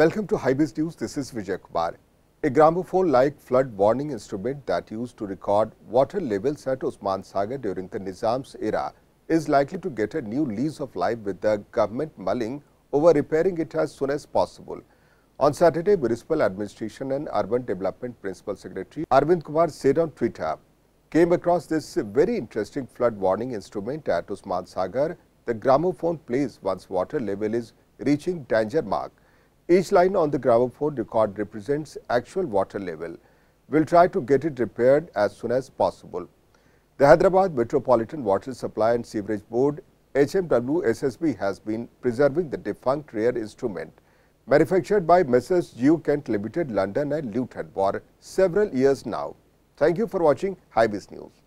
Welcome to Highbiz News. This is Vijay Kumar. A gramophone-like flood warning instrument that used to record water levels at Osman Sagar during the Nizam's era is likely to get a new lease of life with the government mulling over repairing it as soon as possible. On Saturday, Municipal Administration and Urban Development Principal Secretary Arvind Kumar said on Twitter, came across this very interesting flood warning instrument at Osman Sagar. The gramophone plays once water level is reaching danger mark. Each line on the gramophone record represents actual water level. We'll try to get it repaired as soon as possible. The Hyderabad Metropolitan Water Supply and Sewerage Board HMWSSB has been preserving the defunct rare instrument manufactured by Messrs. Geo Kent Limited, London and Luton for several years now. Thank you for watching Hibis News.